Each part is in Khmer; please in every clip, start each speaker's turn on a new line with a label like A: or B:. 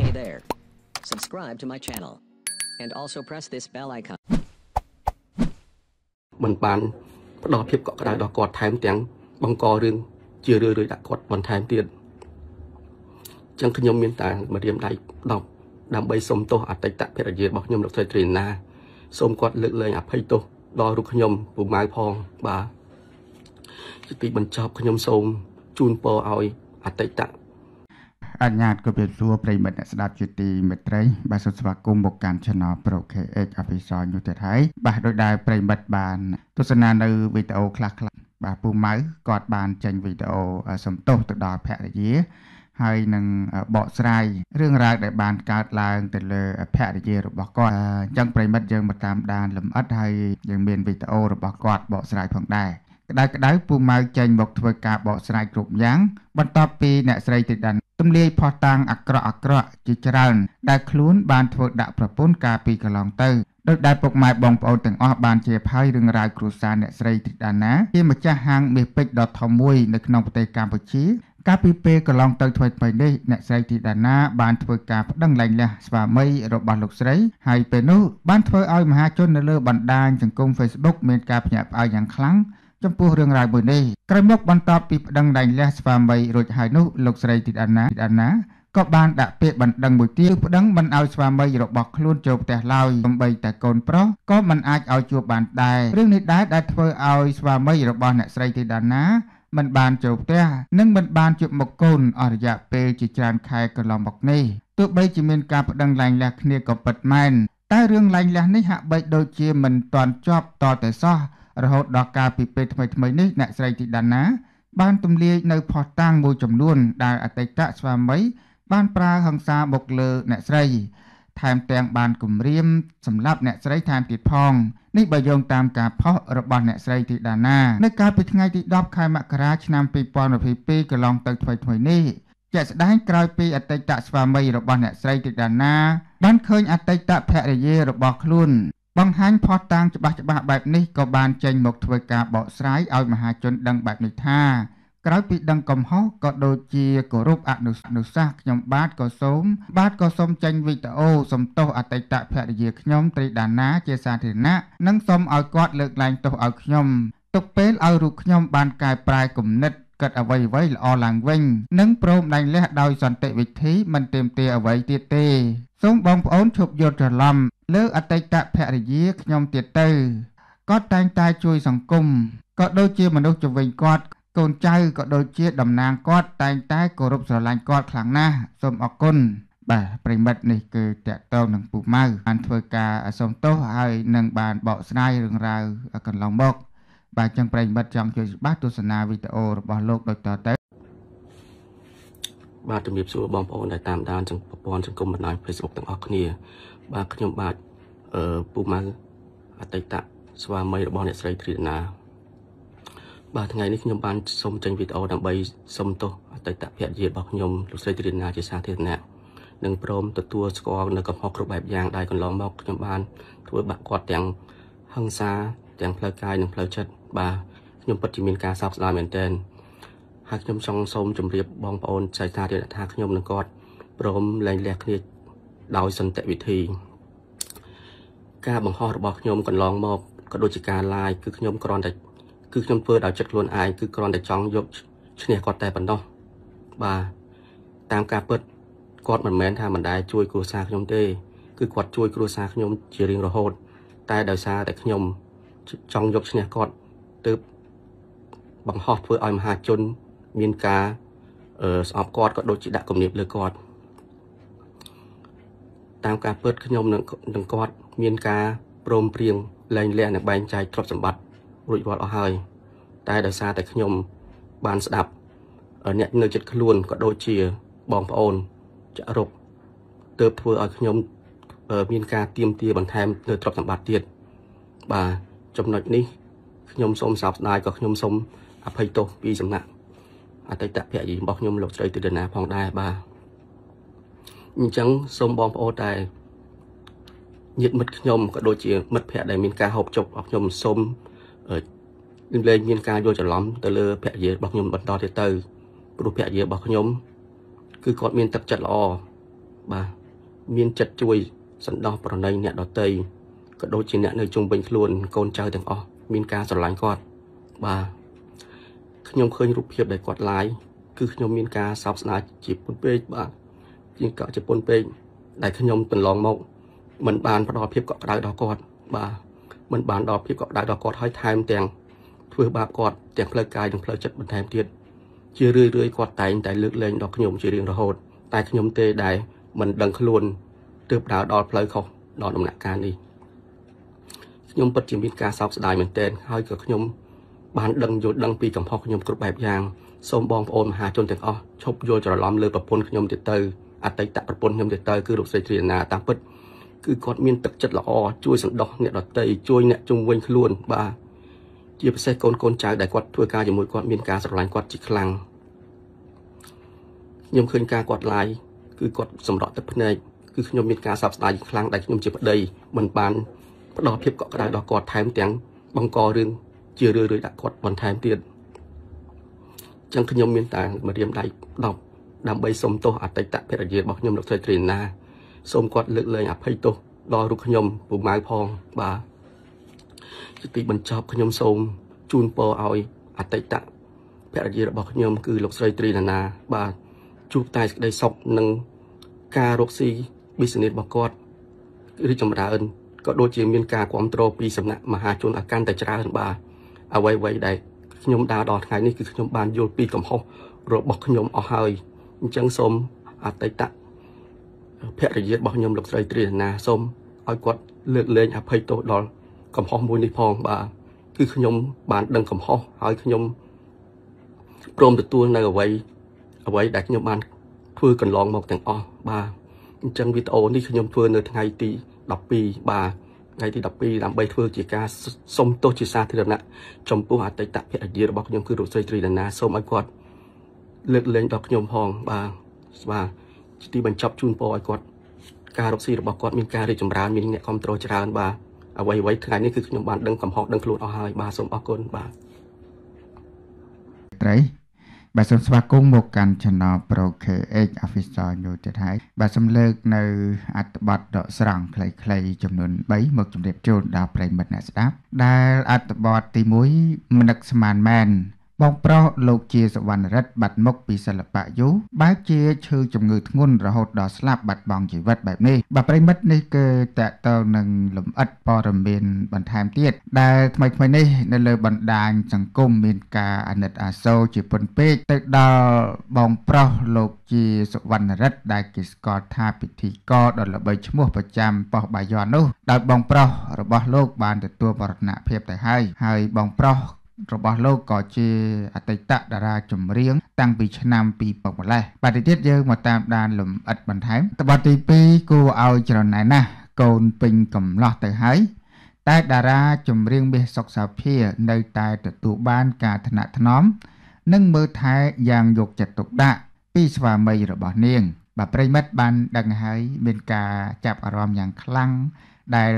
A: Hey there. Subscribe to my channel. And also press this bell icon.
B: មិនបាន ផ្ដល់ភាពកក់ក្ដៅដល់គាត់ថែមទាំងបង្ករឿងជារឿយៗដាក់គាត់បន្ថែមទៀតចឹងខ្ញុំមានតែម្រាមដៃ10ដើម្បីសុំទោសអតីតភរិយារបស់ខ្ញុំលោកស្រីត្រីណាសូមគាត់លើកលែងអភ័យទោសដល់រូបខ្ញុំពូម៉ៅផងបាទទីបញ្ចប់ខ្ញុំសូមជូនពរឲ្យអតីត
A: អញ្ញាតក៏ពិសួរប្រិមិត្តអ្នកស្ដាប់ជាទីមេត្រីបាទសូមស្វាគមន៍មកកាន់ Channel Pro KH Official នោះទៀតហើយបាទដោយដែលប្រិមិត្តបាន ទស្សនានៅវីដេអូខ្លះៗបាទពូម៉ៅគាត់បានចេញវីដេអូសំទោសទៅដល់ភរិយាហើយនឹងបកស្រាយរឿងរ៉ាវដែលបានកើតឡើងទៅលើភរិយារបស់គាត់អញ្ចឹងប្រិមិត្តយើងមកតាមដានលម្អិតហើយយើងមានវីដេអូរបស់គាត់បកស្រាយផងដែរក្តៅក្តៅពូម៉ៅចេញមកធ្វើការបកស្រាយគ្រប់យ៉ាង បន្ទាប់ពីអ្នកស្រីទីដានទម្លាយផោះតាំងអាក្រក់អាក្រក់ជាច្រើនដែលខ្លួនបានធ្វើដាក់ប្រពន្ធកាលពីកន្លងទៅដោយដែលពុកម៉ែបងប្អូនទាំងអស់បានជាផាយរឿងរ៉ាវគ្រួសារអ្នកស្រីទីដាណាជាម្ចាស់ហាងមាសពេជ្រដ៏ធំមួយនៅក្នុងប្រទេសកម្ពុជាកាលពីពេលកន្លងទៅថ្មីថ្មីនេះអ្នកស្រីធីតាណាបានធ្វើការប្តឹងលែងលះស្វាមីរបស់លោកស្រីហើយពេលនោះបានធ្វើឲ្យមហាជននៅលើបណ្ដាញសង្គម Facebook មានការភ្ញាក់ផ្អើលយ៉ាងខ្លាំងចំពោះរឿងរ៉ាវមួយនេះក្រោយមកបន្ទាប់ពីប្តឹងដៃលះស្វាមីរួចហើយនោះលោកស្រីទីតអាណាទីតអាណាក៏បានដាក់ពាក្យបណ្ដឹងមួយទៀតប្តឹងមិនឲ្យស្វាមីរបស់ខ្លួនចូលផ្ទះឡើយទំបីតែកូនប្រុសក៏មិនអាចឲ្យជួបបានដែររឿងនេះដែរដែលធ្វើឲ្យស្វាមីរបស់អ្នកស្រីទីដាណាមិនបានចូលផ្ទះនិងមិនបានជួបមុខកូនអស់រយៈពេលជាច្រើនខែកន្លងមកនេះទោះបីជាមានការប្តឹងឡើងលះគ្នាក៏ពិតមែនតែរឿងឡើងលះនេះហាក់បីដូចជាមិនទាន់ចប់តតែសោះរហូតដល់កាលពីពេលថ្មីៗនេះអ្នកស្រីធីតាណាបានទម្លាយនៅផុសតាងមួយចំនួនដែលអតីតស្វាមីបានប្រើហិង្សាមកលើអ្នកស្រីថែមទាំងបានគំរាមសម្លាប់អ្នកស្រីថែមទៀតផងនេះបើយោងតាមការផុសរបស់អ្នកស្រីធីតាណានៅកាលពីថ្ងៃទី10ខែមករាឆ្នាំ2022កន្លងទៅថ្មីៗនេះជាក់ស្ដែងក្រោយពីអតីតស្វាមីរបស់អ្នកស្រីទីដាណា បានឃើញអតីតភរិយារបស់ខ្លួនបង្ហាញផុសតាងច្បាស់ច្បាស់បែបនេះក៏បានចេញ មកធ្វើការបកស្រាយឲ្យមហាជនដឹងបែបនេះថាក្រោយពីដឹងកំហុសក៏ដូចជាគោរពអនុអនុសាសន៍ខ្ញុំបាទក៏សូម បាទក៏សូមចេញវីដេអូសំទោសអតីតភរិយាខ្ញុំត្រីដាណាជាសាធារណៈនិងសូមឲ្យគាត់លើកលែងទោសឲ្យខ្ញុំទុកពេលឲ្យរូបខ្ញុំបានកែប្រែគំនិតកាត់អ្វីអ្វីល្អឡើងវិញនិងព្រមដៃលះដោយសន្តិវិធី មិនទាមទារអ្វីទៀតទេ សូមបងប្អូនឈប់យល់ច្រឡំលើអតីតភរិយាខ្ញុំទៀតទៅគាត់តែងតែជួយសង្គមក៏ដូចជាមនុស្សជវិញគាត់កូនចៅក៏ដូចជាតំណាងគាត់តែងតែគោរពស្រឡាញ់គាត់ខ្លាំងណាស់សូមអរគុណបាទប្រិមិត្តនេះគឺតកតងនឹងពូម៉ៅបានធ្វើការសុំទោសហើយនឹងបានបកស្រាយរឿងរ៉ាវកន្លងមកបាទចឹងប្រិមិត្តចង់ជួយច្បាស់ទស្សនាវីដេអូរបស់លោកដូចតទៅ
B: បាទជំរាបសួរបងប្អូនដែលតាមដានព័ន្ធសង្គមបណ្ដាញ Facebook ទាំងអស់គ្នាបាទខ្ញុំបាទអឺពូម៉ៅអតីតស្វាមីរបស់អ្នកស្រីទ្រីណាបាទថ្ងៃនេះខ្ញុំបានសូមចេញវីដេអូដើម្បីសុំទោសអតីតភរិយារបស់ខ្ញុំលោកស្រីទ្រីណាជាសាធារណៈនិងព្រមទទួលស្គាល់នៅកំហុសគ្រប់បែបយ៉ាងដែលកន្លងមកខ្ញុំបានធ្វើបាក់គាត់ទាំងហិង្សាទាំងផ្លូវកាយនិងផ្លូវចិត្តបាទខ្ញុំពិតជាមានការសោកស្ដាយមែនទែនហើយខ្ញុំចង់សូមជម្រាបបងប្អូនចៃថារាថាខ្ញុំនិងគាត់ព្រមលែងលះគ្នាដោយសន្តិវិធីការបង្ហោះរបស់ខ្ញុំកន្លងមកក៏ដូចជាការ live គឺខ្ញុំគ្រាន់តែគឺខ្ញុំធ្វើដោយចិត្តខ្លួនឯងគឺគ្រាន់តែចង់យកឈ្នះគាត់តែប៉ុណ្ណោះបាទតាមការពិតគាត់មិនមែនថាមិនដែលជួយគ្រួសារខ្ញុំទេគឺគាត់ជួយគ្រួសារខ្ញុំជារៀងរហូត តែដោយសារតែខ្ញុំចង់យកឈ្នះគាត់ទើបបង្ហោះធ្វើឲ្យមហាជន មានការស្អប់គាត់ក៏ដូចជាដាក់គំនាបលើគាត់តាមការពិតខ្ញុំនឹងគាត់មានការព្រមព្រៀងលែងលះនិងបែងចែកទ្រព្យសម្បត្តិរួចរាល់អស់ហើយតែដោយសារតែខ្ញុំបានស្ដាប់ អ្នកនៅចិត្តខ្លួនក៏ដូចជាបងប្អូនចរុកទើបធ្វើឲ្យខ្ញុំមានការទៀមទាបន្ថែមលើទ្រព្យសម្បត្តិទៀតបាទចំណុចនេះខ្ញុំសូមសោកស្ដាយក៏ខ្ញុំសូមអភ័យទោសពីសំណាក់អតីតភរិយារបស់ខ្ញុំលោកស្រីទិរណា ផងដែរបាទអញ្ចឹងសូមបងប្អូនតែញាតិមិត្តខ្ញុំក៏ដូចជាមិត្តភ័ក្តិដែលមានការហូបចុករបស់ខ្ញុំសូមលែងមានការយល់ច្រឡំទៅលើភរិយារបស់ខ្ញុំបន្តទៀតទៅ ព្រោះភរិយារបស់ខ្ញុំ គឺគាត់មានទឹកចិត្តល្អបាទមានចិត្តជួយសន្តោសប្រណីអ្នកដតីក៏ដូចជា អ្នកនៅជុំវិញខ្លួនកូនចៅទាំងអស់មានការស្រឡាញ់គាត់ បាទខ្ញុំឃើញរូបភាពដែលគាត់ឡាយគឺខ្ញុំមានការសោកស្ដាយជាពុនពេកបាទជាងកក់ជប៉ុនពេកដែលខ្ញុំកន្លងមកมันបានផ្ដល់ភាពកក់ក្ដៅដល់គាត់បាទมันបានដល់ភាពកក់ក្ដៅដល់គាត់ហើយថែមទាំងធ្វើបាបគាត់ទាំងផ្លូវកាយនិងផ្លូវចិត្តបន្ថែមទៀតជារឿយរឿយគាត់តែងតែលើកលែងដល់ខ្ញុំជារៀងរហូត តែខ្ញុំទេដែលមិនដឹងខ្លួនទើបដើរដល់ផ្លូវខុសដល់ដំណាក់កាលនេះខ្ញុំពិតជាមានការសោកស្ដាយមែនទែនហើយក៏ខ្ញុំបានដឹងយល់ដឹងពីកំហុសខ្ញុំគ្រប់បែបយ៉ាងសូមបងប្អូនមហាជនទាំងអស់ឈប់យល់ច្រឡំលើប្រពន្ធខ្ញុំទៀតទៅទៅអតីតប្រពន្ធខ្ញុំទៅទៅគឺលោកស្រីត្រីណាតាមពិតគឺគាត់មានទឹកចិត្តល្អជួយសន្តោសអ្នកដតីជួយអ្នកជំនួយខ្លួនបាទជាពិសេសកូនកូនចៅដែលគាត់ធ្វើការជាមួយគាត់មានការស្រឡាញ់គាត់ជាខ្លាំងខ្ញុំឃើញការគាត់ឡាយគឺគាត់សម្រក់ទឹកភ្នែកគឺខ្ញុំមានការសោកស្ដាយខ្លាំងដែលខ្ញុំជាប្តីមិនបានផ្ដល់ភាពកក់ក្ដៅដល់គាត់ថែមទាំងបង្ករឿងជារឿយៗដាក់គាត់បន្ថែមទៀតចឹងខ្ញុំមានតែម្រាមដៃ10ដើម្បីសុំទោសអតីតភរិយារបស់ខ្ញុំលោកស្រីត្រីណាសូមគាត់លើកលែងអភ័យទោសដល់រូបខ្ញុំពូម៉ៅផងបាទជាទីបញ្ចប់ខ្ញុំសូមជូនពរឲ្យអតីតភរិយារបស់ខ្ញុំ គឺលោកស្រីត្រីណា បាទជួបតែសេចក្តីសុខនិងការរកស៊ី business របស់គាត់រីកចម្រើនក៏ដូចជាមានការគ្រប់គ្រងពីសំណាក់មហាជនអាកាន់តែច្រើនបាទអ្វីៗដែលខ្ញុំដើរដល់ថ្ងៃនេះគឺខ្ញុំបានយល់ពីកំហុសរបស់ខ្ញុំអស់ហើយអញ្ចឹងសូមអតីតភរិយារបស់ខ្ញុំលោកស្រីត្រីណាសូមឲ្យគាត់លើកលែងអភ័យទោសដល់កំហុសមួយនេះផង បាទគឺខ្ញុំ បាន ដឹងកំហុសហើយខ្ញុំព្រមទទួលនៅអ្វី អ្វីដែលខ្ញុំបានធ្វើកន្លងមកទាំងអស់បាទអញ្ចឹងវីដេអូនេះខ្ញុំធ្វើនៅថ្ងៃទី12បាទថ្ងៃទី12ដើម្បីធ្វើជាការសុំទោសជាសាធារណៈចំពោះអតីតភរិយារបស់ខ្ញុំគឺលោកស្រីត្រីដាណាសូមឲ្យគាត់លើកលែងដល់ខ្ញុំផងបាទស្វាទីបញ្ចប់ជូនពរឲ្យគាត់ការរកស៊ីរបស់គាត់មានការរីកចម្រើនមានអ្នកគ្រប់គ្រងច្រើនបាទអ្វីអ្វីថ្ងៃនេះគឺខ្ញុំបានដឹងកំហុសដឹងខ្លួនអស់ហើយបាទសូមអរគុណបាទ
A: ត្រីបាទសូមស្វាគមន៍មកកាន់ Channel Pro KH Official យូរទៀតហើយបាទសូមលើកនៅអត្ថបទដកស្រង់ខ្លីៗចំនួន3មកជម្រាបជូនដល់ប្រិយមិត្តអ្នកស្ដាប់ដែលអត្ថបទទី1មនឹកស្មានមែនបងប្រុសលោកជាសវណ្ណរិទ្ធបាត់មុខពីសិល្បៈយូរបែបជាឈឺជំងឺធ្ងន់រហូតដល់ស្លាប់បាត់បង់ជីវិតបែបនេះបាទប្រិមិត្តនេះគឺតកតនឹងលំអិតព័ត៌មានបន្ថែមទៀតដែលថ្មីថ្មីនេះនៅលើបណ្ដាញសង្គមមានការអាណិតអាសូរជាពន់ពេកទៅដល់បងប្រុសលោកជាសវណ្ណរិទ្ធដែលគេស្គាល់ថាពិធីករដ៏ល្បីឈ្មោះប្រចាំប៉ោះបាយ័ននោះដោយបងប្រុសរបស់លោកបានទទួលមរណភាពទៅហើយហើយបងប្រុសរបស់លោកក៏ជាអតីតតារាចម្រៀងតាំងពីឆ្នាំ2000ម្លេះបាទទីទៀតយើងមកតាមដានលំអិតបន្ថែមតបទី2គួរឲ្យច្រណែនណាស់កូនពេញកំឡោះទៅហើយតែតារាចម្រៀងមាសសុកសាភានៅតែទទួលបានការថ្នាក់ថ្នមនិងមើលថែយ៉ាងយកចិត្តទុកដាក់ពីស្វាមីរបស់នាង បាទប្រិមិត្តបានដឹងហើយមានការចាប់អារម្មណ៍យ៉ាងខ្លាំងដែល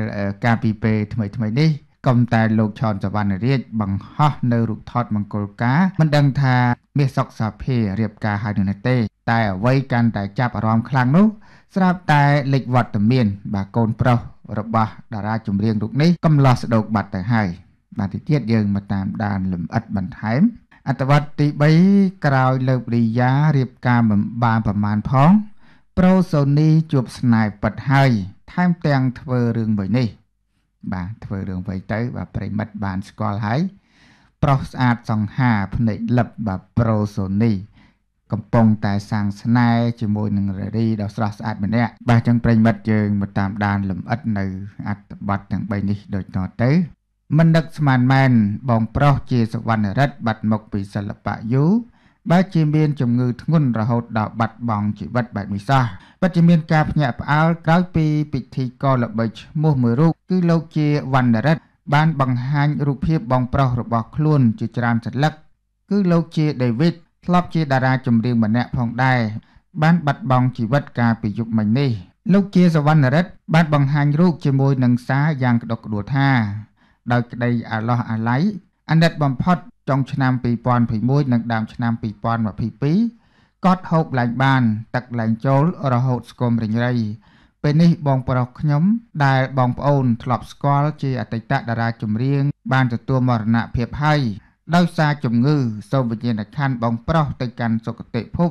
A: ការពីពេលថ្មីៗនេះក៏តែលោកឈនសវណ្ណរាជបង្ហោះនៅរូបថតមង្គលការមិនដឹងថាមាសសុកសាភារៀបការហើយនោះទេ តែអ្វីកាន់តែចាប់អារម្មណ៍ខ្លាំងនោះស្រាប់តែលេចវត្តមាន បាទកូនប្រុសរបស់តារាចម្រៀងរូបនេះកំឡោះស្ដោកបាត់ទៅហើយបាទទីទៀតយើងមកតាមដានលំអិតបន្ថែមអត្តវត្តទី3ក្រោយលើករិយារៀបការមិនបានប្រមាណផង ប្រូសូនីជួបស្នេហ៍ពិតហើយថែមទាំងធ្វើរឿងមួយនេះបាទធ្វើរឿងអ្វីទៅបាទប្រិមិត្តបានស្គាល់ហើយប្រុសស្អាតសង្ហាភ្នែកលឹបបាទប្រូសូនី កំពុងតែសាងស្នេហ៍ជាមួយនឹងរារីដ៏ស្រស់ស្អាតម្នាក់បាទចឹងប្រិមិត្តយើងមកតាមដានលំអិតនៅអត្ថបទទាំង3នេះដូចតទៅមិនដឹកស្មានមែនបងប្រុសជាសវណ្ណរិទ្ធបាត់មុខពីសិល្បៈយូរបែរជាមានជំងឺធ្ងន់រហូតដល់បាត់បង់ជីវិតបែបនេះសោះពិតជាមានការភ្ញាក់ផ្អើលក្រោយពីពិធីករល្បីឈ្មោះមួយរូបគឺលោកជាវណ្ណរិទ្ធបានបង្ហាញរូបភាពបងប្រុសរបស់ខ្លួនជាច្រើនសន្លឹកគឺលោកជាដេវីតធ្លាប់ជាតារាចម្រៀងម្នាក់ផងដែរបានបាត់បង់ជីវិតកាលពីយប់មិញនេះលោកជាសវណ្ណរិទ្ធបានបង្ហាញរូបជាមួយនឹងសារយ៉ាងក្តុកក្តួលថាដោយក្តីអាឡោះអាល័យអាណិតបំផុតចុងឆ្នាំ2021និងដើមឆ្នាំ2022គាត់ហូបឡើងបានទឹកឡើងចូលរហូតស្គមរិញរៃពេលនេះបងប្រុសខ្ញុំ ដែលបងប្អូនធ្លាប់ស្គាល់ជាអតីតតារាចម្រៀងបានទទួលមរណភាពហើយដោយសារជំងឺសូមវិញ្ញាណក្ខន្ធបងប្រុសទៅកាន់សុគតិភព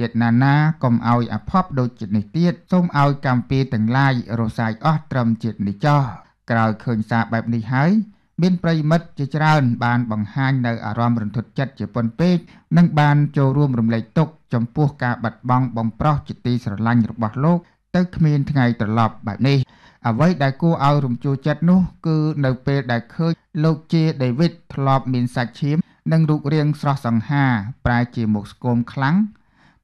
A: ចេតនាណាកុំឲ្យអភ័ព្វដូចជាតិនេះទៀតសូមឲ្យកម្មពីទាំងឡាយរសាយអស់ត្រឹមជាតិនេះចោះក្រោយឃើញសារបែបនេះហើយមានប្រិមិត្តជាច្រើនបាន បង្ហាញនៅអារម្មណ៍រន្ធត់ចិត្តជាប៉ុនពេកនិងបាន ចូលរួមរំលែកទុក្ខចំពោះការបាត់បង់បំប្រោះជាទីស្រឡាញ់របស់លោកទៅគ្មានថ្ងៃត្រឡប់បែបនេះអ្វីដែលគួរឲ្យរំជួលចិត្តនោះគឺនៅពេលដែលឃើញលោកជាដេវីតធ្លាប់មានសាច់ឈាម និងរូបរាងស្រស់សង្ហាប្រែជាមុខស្គមខ្លាំង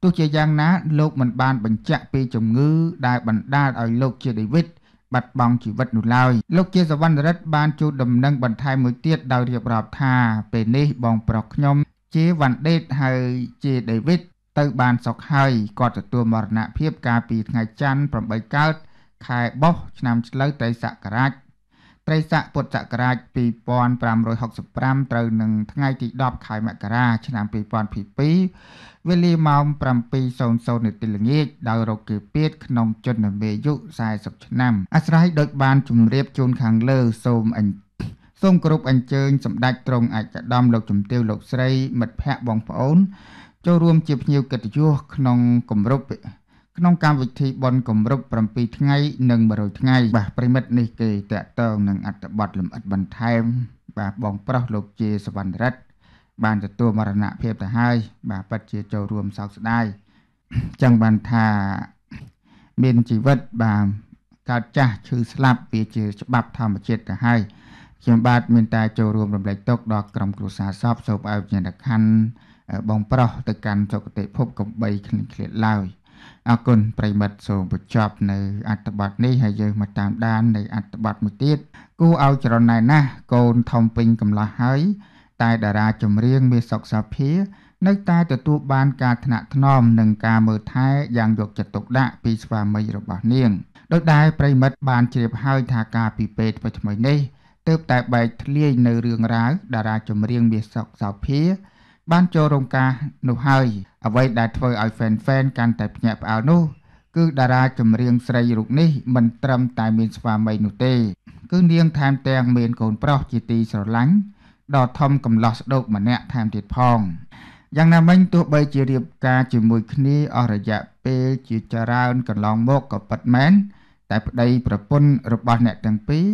A: ទោះជាយ៉ាងណា លោកមិនបាន បញ្ជាក់ពីជំងឺ ដែលបណ្ដាលឲ្យលោកជាដេវីតបាត់បង់ជីវិតនោះឡើយលោកជាសវណ្ណរិទ្ធបានជួបដំណឹងបន្ថែមមួយទៀតដោយរៀបរាប់ថាពេលនេះបងប្រុសខ្ញុំ ជាវ៉ាន់ដេតហើយជាដេវីតទៅ បានសុខហើយគាត់ទទួលមរណភាពកាលពីថ្ងៃច័ន្ទ8កើតខែបោះឆ្នាំឆ្លូវត្រីស័ករាជត្រីស័កពុទ្ធសករាជ2565ត្រូវនឹងថ្ងៃទី10ខែមករាឆ្នាំ2022វេលាម៉ោង7:00នាទីល្ងាចដោយរកេពីតក្នុងជនមេយុ40ឆ្នាំអាស្រ័យដោយបានជម្រាបជូនខាងលើសូមអញ្ជសូមគោរពអញ្ជើញសម្ដេចទ្រង់ឯកឧត្តមលោកជំទាវលោកស្រីមិត្តភ័ក្ដិបងប្អូន ចូលរួមជាភ្ញៀវកិត្តិយស ក្នុងគម្រប់ក្នុងកម្មវិធីបន់គម្រប់7ថ្ងៃនិង100ថ្ងៃបាទប្រិមិត្តនេះគេតកតងនឹងអត្តបទលំអិតបន្ថែម បាទបងប្រុសលោកជាសវណ្ណរិទ្ធបានទទួលមរណភាពទៅហើយបាទពិតជាចូលរួមសោកស្ដាយចឹងបានថាមានជីវិតបាទកើតចាស់ឈឺស្លាប់វាជាច្បាប់ធម្មជាតិទៅហើយខ្ញុំបាទមានតែចូលរួមរំលែកទុកដល់ក្រុមគ្រួសារសពសូមឲ្យវិញ្ញាណខណ្ឌបងប្រុសទៅកាន់សុគតិភពកំបីឃ្លៀតឡើយអរគុណប្រិមិត្តសូមបញ្ចប់នៅអត្ថបទនេះហើយយើងមកតាមដាននៅអត្ថបទមួយទៀតគូឲ្យចរណែណាស់កូនធំពេញកំឡោះហើយតែតារាចម្រៀងមានសុខសាភានៅតែទទួលបានការថ្នាក់ថ្នមនិងការមើលថែយ៉ាងយកចិត្តទុកដាក់ពីស្វាមីរបស់នាងដោយដែលប្រិមិត្តបានជ្រាបហើយថាការពីពេទ្យថ្មីៗនេះទើបតែបែកធ្លាយនៅរឿងរ៉ាវតារាចម្រៀងមាសសុកសោភាបានចូលរោងការនោះហើយអ្វីដែលធ្វើឲ្យ fan fan កាន់តែភ្ញាក់ផ្អើលនោះគឺ តារាចម្រៀងស្រីរូបនេះមិនត្រឹមតែមានស្វាមីនោះទេ គឺនាងថែមទាំងមានកូនប្រុសជាទីស្រឡាញ់ដ៏ធំកំឡោះស្ដុកម្នាក់ថែមទៀតផងយ៉ាងណាមិញទោះបីជារៀបការជាមួយគ្នាអស់រយៈពេលជាច្រើនកន្លងមកក៏ពិតមែនតែប្តីប្រពន្ធរបស់អ្នកទាំងពីរ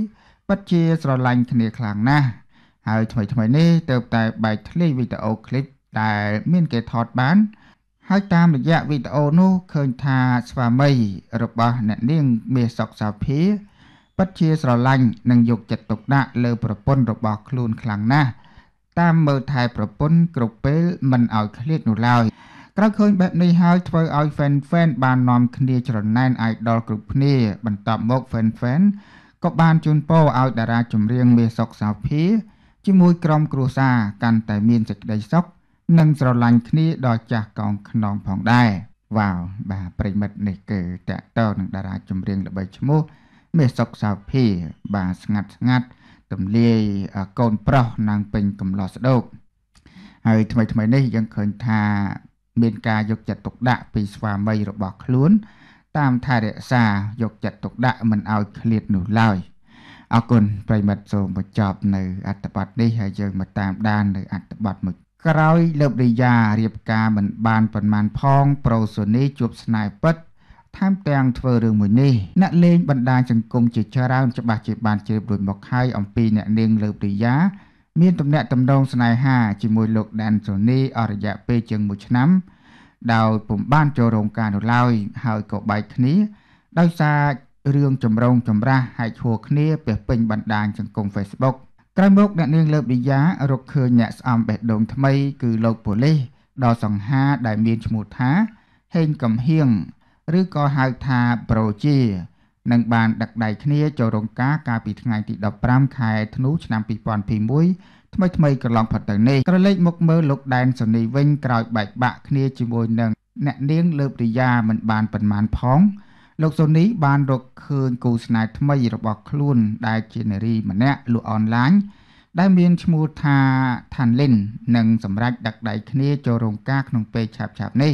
A: ពិតជា ស្រឡាញ់គ្នាខ្លាំងណាស់ហើយថ្មីថ្មីនេះទៅតែ បែកធ្លាយវីដេអូឃ្លីបដែលមានគេថតបាន ហើយតាមរយៈវីដេអូនោះឃើញថាស្វាមីរបស់អ្នកនាងមាសសុកសាភាពិតជាស្រឡាញ់និងយកចិត្តទុកដាក់លើ ប្រពន្ធរបស់ខ្លួនខ្លាំងណាស់តាមមើលថែប្រពន្ធគ្រប់ពេលមិនឲ្យឃ្លាតនោះឡើយក្រោយឃើញបែបនេះហើយធ្វើឲ្យ fan fan បាននាំគ្នាច្រណែន idol គ្រប់គ្នាបន្ទាប់មក fan fan ក៏បានជូនពរឲ្យតារាចម្រៀងមាសសុកសាភាជាមួយក្រុមគ្រួសារកាន់តែមានសេចក្តីសុខនិងស្រឡាញ់គ្នាដល់ចាស់កោងខ្នងផងដែរវ៉ាវបាទប្រិមិត្តនេះគឺតកតនឹងតារាចម្រៀងល្បីឈ្មោះមេសុកសាវភីបាទស្ងាត់ស្ងាត់ទំលាយកូនប្រុសនាងពេញកំឡោះស្ដោកហើយថ្មីថ្មីនេះយើងឃើញថា មានការយកចិត្តទុកដាក់ពីស្វាមីរបស់ខ្លួន តាមថែរក្សាយកចិត្តទុកដាក់មិនឲ្យឃ្លាតនោះឡើយ។អរគុណប្រិមិត្តសូមបញ្ចប់នៅអត្ថបទនេះហើយយើងមកតាមដាននៅអត្ថបទមួយក្រោយលោករិយារៀបការមិនបានប៉ុន្មានផង ប្រូសូនីជួបស្នេហ៍ពិតថែមទាំងធ្វើរឿងមួយនេះអ្នកលេងបណ្ដាញសង្គមជាច្រើនច្បាស់ជាបានជ្រាបរួចមកហើយអំពីអ្នកនាងលើបរិយាមានទំនាក់ទំនងស្នេហាជាមួយលោកដានសូនីអររយៈពេលជាង1ឆ្នាំ ដោយពុំបាន ចូលរោងការនោះឡើយហើយក៏បែកគ្នាដោយសាររឿងចម្រូងចម្រាសហែកហួរគ្នាពាសពេញបណ្ដាញសង្គម Facebook ក្រោយមកអ្នកនាង លើបលីយ៉ារកឃើញអ្នកស្អំបេះដូងថ្មី គឺលោកប៉ូលីសដ៏សង្ហាដែលមានឈ្មោះថាហេងកំហៀងឬក៏ហៅថាប្រូជានឹងបានដឹកដៃគ្នា ចូលរោងការកាលពីថ្ងៃទី15ខែធ្នូឆ្នាំ2021ថ្មីថ្មីកន្លងផុតទៅនេះក្រឡេកមកមើលលោក ដែនសនីវិញក្រោយបែកបាក់គ្នាជាមួយនឹងអ្នកនាង លើបរិយាមិនបានប៉ុន្មានផងលោកសូនីបានរកឃើញគូស្នេហ៍ថ្មីរបស់ខ្លួនដែលជានារីម្នាក់លក់អនឡាញ ដែលមានឈ្មោះថាថានលិននិងសម្រាប់ដឹកដៃគ្នាចូលរោងការក្នុងពេលឆាប់ៗនេះ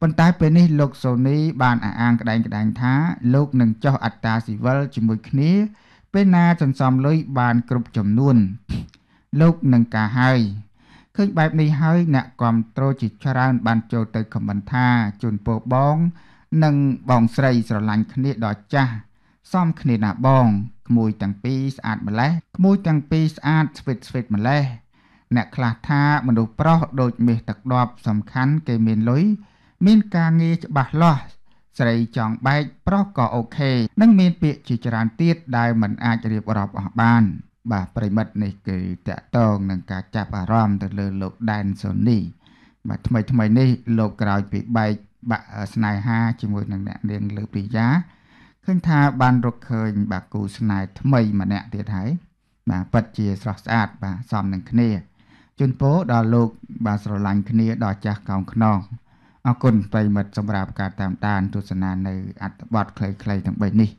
A: ប៉ុន្តែពេលនេះលោកសូនីបានអះអាងក្តែងក្តែងថា លោកនឹងចោះអត្តាស៊ីវិលជាមួយគ្នា ពេលណាសន្សំលុយបានគ្រប់ចំនួន លោកនឹងការហើយឃើញបែបនេះហើយ អ្នកគ្រប់គ្រងជាច្រើន បានចូលទៅខមមិនថាជូនពរបងនិងបងស្រីស្រឡាញ់គ្នាដ៏ចាស់សំគ្នាណាបងក្មួយទាំងពីរស្អាតម្លេះក្មួយទាំងពីរស្អាតស្វិតស្វិតម្លេះអ្នកខ្លះថាមនុស្សប្រុសដូចមាសទឹកដប់សំខាន់ គេមានលុយមានការងារច្បាស់លាស់ស្រីចង់បែកប្រុសក៏អូខេនឹងមានពាក្យជាច្រើនទៀតដែលមិនអាចរៀបរាប់អស់បាន បាទប្រិមិត្តនេះគឺតកតងនឹងការចាប់អារម្មណ៍ទៅលើលោកដែនសូនីបាទថ្មីថ្មីនេះលោកក្រោយពីបែកបាក់ស្នេហាជាមួយនឹងអ្នកនាងលើពីយ៉ាឃើញថា បានរកឃើញបាទគូស្នេហ៍ថ្មីម្នាក់ទៀតហើយបាទពិតជាស្រស់ស្អាត បាទសមនឹងគ្នាជូនពរដល់លោក បាទស្រឡាញ់គ្នាដល់ចាស់កោងខ្នងអរគុណប្រិមិត្តសម្រាប់ការតាមដានទស្សនានៅអត្ថបទខ្លីៗទាំង3នេះ